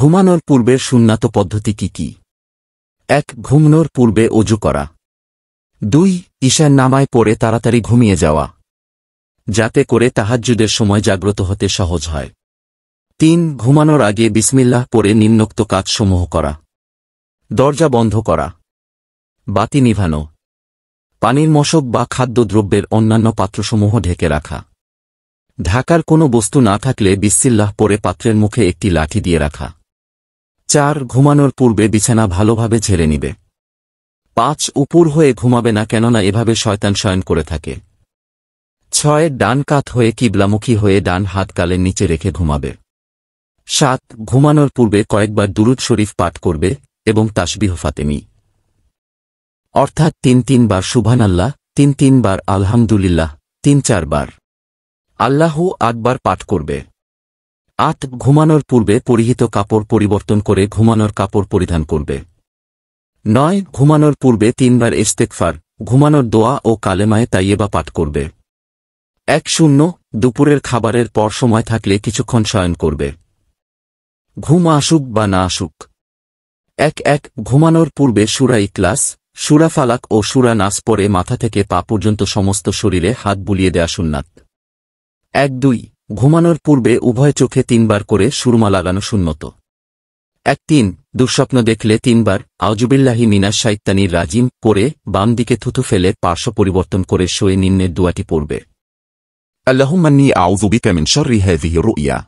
ঘুমানোর পূর্বের সুন্নাত পদ্ধতি কি কি এক ঘুমনোর পূর্বে অজু করা দুই ঈশার নামায় পড়ে তাড়াতাড়ি ঘুমিয়ে যাওয়া যাতে করে তাহাজ্জুদের সময় জাগ্রত হতে সহজ হয় তিন ঘুমানোর আগে বিসমিল্লাহ পরে নিম্নোক্ত কাজসমূহ করা দরজা বন্ধ করা বাতি নিভানো পানির মশক বা খাদ্যদ্রব্যের অন্যান্য পাত্রসমূহ ঢেকে রাখা ঢাকার কোনো বস্তু না থাকলে বিসিল্লাহ পরে পাত্রের মুখে একটি লাঠি দিয়ে রাখা চার ঘুমানোর পূর্বে বিছানা ভালোভাবে ঝেড়ে নিবে পাঁচ উপর হয়ে ঘুমাবে না কেননা এভাবে শয়তান শয়ন করে থাকে ছয় ডান কাত হয়ে কিবলামুখী হয়ে ডান হাত কালের নিচে রেখে ঘুমাবে সাত ঘুমানোর পূর্বে কয়েকবার দুরুদ শরীফ পাঠ করবে এবং তাসবিহ ফাতেমি অর্থাৎ তিন তিনবার আল্লাহ তিন তিনবার আলহামদুলিল্লাহ তিন চারবার আল্লাহ আকবার পাঠ করবে আত ঘুমানোর পূর্বে পরিহিত কাপড় পরিবর্তন করে ঘুমানোর কাপড় পরিধান করবে নয় ঘুমানোর পূর্বে তিনবার ইস্তেকফার ঘুমানোর দোয়া ও কালেমায় তাইয়েবা পাঠ করবে এক শূন্য দুপুরের খাবারের পর সময় থাকলে কিছুক্ষণ শয়ন করবে ঘুম আসুক বা না আসুক এক এক ঘুমানোর পূর্বে সুরা ইকলাস সুরা ফালাক ও সুরা নাস পরে মাথা থেকে পা পর্যন্ত সমস্ত শরীরে হাত বুলিয়ে দেয়া সুন্নাত এক দুই ঘুমানোর পূর্বে উভয় চোখে তিনবার করে সুরমা লাগানো শূন্যত এক তিন দুঃস্বপ্ন দেখলে তিনবার আউজুবিল্লাহি মিনা সাইত্তানির রাজিম করে বাম দিকে থুথু ফেলে পার্শ্ব পরিবর্তন করে শোয়ে নিম্নের দুয়াটি পড়বে আল্লাহমান্নি আউজুবি কেমিন শর্রি হ্যাভিহি রুইয়া